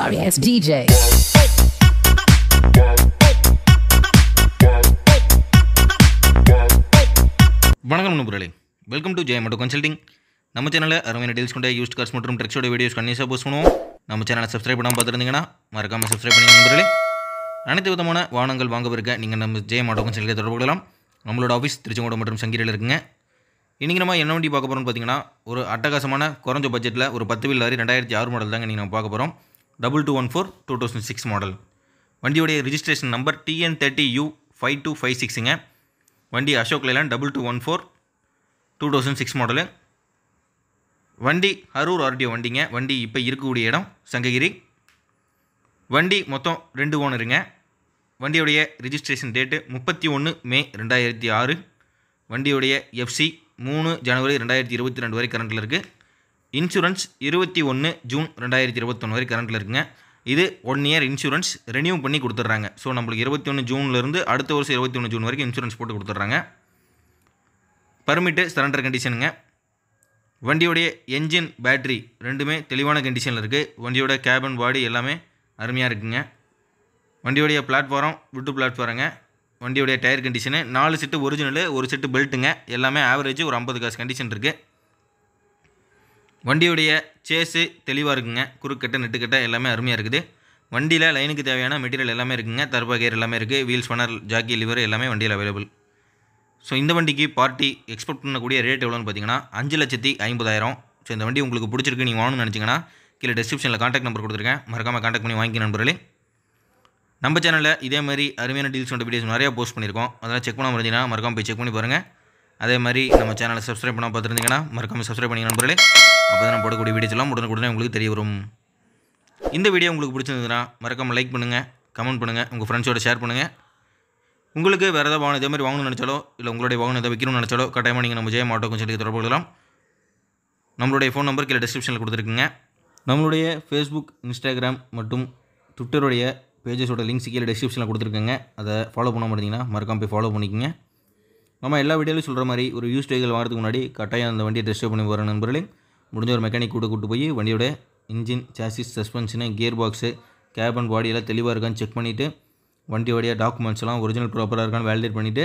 sorry ass DJ. வணக்கம் நண்பர்களே welcome to Jayam auto consulting நம்ம சேனலில் அருமையான டீல்ஸ் கொண்ட யூஸ்ட் கார்ஸ் மற்றும் ட்ரெக்ஸோட வீடியோஸ் கண்டிப்பாக போஸ்ட் பண்ணுவோம் நம்ம சேனலை சப்ஸ்கிரைப் பண்ணாமல் பார்த்துருந்தீங்கன்னா மறக்காமல் சப்ஸ்கிரைப் பண்ணி நண்பர்களே அனைத்து விதமான வாகனங்கள் வாங்கவிருக்க நீங்கள் நம்ம ஜெய மாட்டோ கன்சல்டிங்கை தொடர்பு கொள்ளலாம் நம்மளோட ஆஃபீஸ் திருச்செங்கோடு மற்றும் சங்கீரில் இருக்குங்க இன்றைக்கி நம்ம என்ன வண்டி பார்க்க போகிறோம்னு பார்த்தீங்கன்னா ஒரு அட்டகாசமான குறைஞ்ச பட்ஜெட்டில் ஒரு பத்து வீல் லாரி ரெண்டாயிரத்தி ஆறு மாடல் தாங்க நீங்கள் நம்ம பார்க்க போகிறோம் double two one four two thousand six model வண்டியுடைய registration number TN thirty U five two five சிக்ஸுங்க வண்டி Ashok Leyland double two one four two thousand six model வண்டி அரூர் ஆர்டிஓ வண்டிங்க வண்டி இப்போ இருக்கக்கூடிய இடம் சங்ககிரி வண்டி மொத்தம் ரெண்டு ஓனருங்க வண்டியுடைய ரிஜிஸ்ட்ரேஷன் டேட்டு முப்பத்தி ஒன்று மே ரெண்டாயிரத்தி ஆறு வண்டியுடைய எஃப்சி மூணு ஜனவரி ரெண்டாயிரத்தி இருபத்தி ரெண்டு வரை கரண்ட்டில் இருக்குது இன்சூரன்ஸ் இருபத்தி ஒன்று ஜூன் ரெண்டாயிரத்தி இருபத்தொன்று வரை கரண்ட்டில் இருக்குங்க இது ஒன் இயர் இன்சூரன்ஸ் ரெனியூ பண்ணி கொடுத்துட்றாங்க ஸோ நம்மளுக்கு இருபத்தி ஒன்று ஜூன்லேருந்து அடுத்த வருஷம் இருபத்தி ஒன்று ஜூன் வரைக்கும் இன்சூரன்ஸ் போட்டு கொடுத்துட்றாங்க பர்மிட்டு சரண்டர் கண்டிஷனுங்க வண்டியோடைய என்ஜின் பேட்ரி ரெண்டுமே தெளிவான கண்டிஷனில் இருக்குது வண்டியோட கேபன் பாடி எல்லாமே அருமையாக இருக்குங்க வண்டியோடைய பிளாட்ஃபாரம் விட்டு பிளாட்ஃபாரங்க வண்டியோடைய டயர் கண்டிஷனு நாலு செட்டு ஒரிஜினலு ஒரு செட்டு பெல்ட்டுங்க எல்லாமே ஆவரேஜ் ஒரு ஐம்பது காசு கண்டிஷன் இருக்குது வண்டியுடைய சேஸு தெளிவாக இருக்குங்க குறுக்கட்டை நெட்டுக்கட்டை எல்லாமே அருமையாக இருக்குது வண்டியில் லைனுக்கு தேவையான மெட்டீரியல் எல்லாமே இருக்குங்க தர்பா கேர் எல்லாமே இருக்குது வீல்ஸ் ஃபனர் ஜாக்கி லிவர் எல்லாமே வண்டியில் அவைலபிள் ஸோ இந்த வண்டிக்கு பார்ட்டி எக்ஸ்பெக்ட் பண்ணக்கூடிய ரேட் எவ்வளோன்னு பார்த்தீங்கன்னா அஞ்சு லட்சத்தி ஐம்பதாயிரம் ஸோ இந்த வண்டி உங்களுக்கு பிடிச்சிருக்கு நீங்கள் வாங்கணும்னு நினச்சிங்கன்னா கீழே டிஸ்கிரிப்ஷனில் காண்டாக்ட் நம்பர் கொடுத்துருக்கேன் மறக்காமல் காண்டாக்ட் பண்ணி வாங்கி நண்பர்களே நம்ம சேனலில் இதே மாதிரி அருமையான டீல்ஸ் வந்து வீடியோஸ் நிறையா போஸ்ட் பண்ணியிருக்கோம் அதெல்லாம் செக் பண்ணாமல் இருந்தீங்கன்னா மறக்காமல் போய் செக் பண்ணி பாருங்கள் அதே மாதிரி நம்ம சேனலை சப்ஸ்கிரைப் பண்ணால் பார்த்துருந்தீங்கன்னா மறக்காமல் சப்ஸ்கிரைப் பண்ணி நண்பர்களே அப்போ தான் நான் போடக்கூடிய வீடியோஸ் எல்லாம் உடனுக்குடனே உங்களுக்கு தெரிய வரும் இந்த வீடியோ உங்களுக்கு பிடிச்சிருந்ததுன்னா மறக்காமல் லைக் பண்ணுங்கள் கமெண்ட் பண்ணுங்கள் உங்கள் ஃப்ரெண்ட்ஸோட ஷேர் பண்ணுங்கள் உங்களுக்கு வேறு ஏதாவது வாகனம் இதே மாதிரி வாங்கணும்னு நினச்சாலோ இல்லை உங்களுடைய வாகனம் எதாவது விற்கணும்னு நினச்சாலோ கட்டாயமாக நீங்கள் நம்ம ஜெயம் மாட்டோ கொஞ்சம் தொடர்பு கொள்ளலாம் நம்மளுடைய ஃபோன் நம்பர் கீழே டிஸ்கிரிப்ஷனில் கொடுத்துருக்குங்க நம்மளுடைய ஃபேஸ்புக் இன்ஸ்டாகிராம் மற்றும் ட்விட்டருடைய பேஜஸோட லிங்க்ஸ் கீழே டிஸ்கிரிப்ஷனில் கொடுத்துருக்கேங்க அதை ஃபாலோ பண்ண மாட்டீங்கன்னா மறக்காம போய் ஃபாலோ பண்ணிக்கோங்க நம்ம எல்லா வீடியோலையும் சொல்கிற மாதிரி ஒரு யூஸ் டேகள் வாங்கிறதுக்கு முன்னாடி கட்டாயம் அந்த வண்டியை டெஸ்ட் பண்ணி வர நண்பர்களே முடிஞ்ச ஒரு மெக்கானிக் கூட கூட்டு போய் வண்டியோட engine chassis suspension gear box cab and பாடியெல்லாம் தெளிவாக இருக்கான்னு செக் பண்ணிவிட்டு வண்டியோடைய டாக்குமெண்ட்ஸ் எல்லாம் ஒரிஜினல் ப்ராப்பராக இருக்கான்னு வேலிடேட் பண்ணிவிட்டு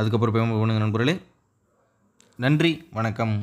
அதுக்கப்புறம் பேமெண்ட் பண்ணுங்க நண்பர்களே நன்றி வணக்கம்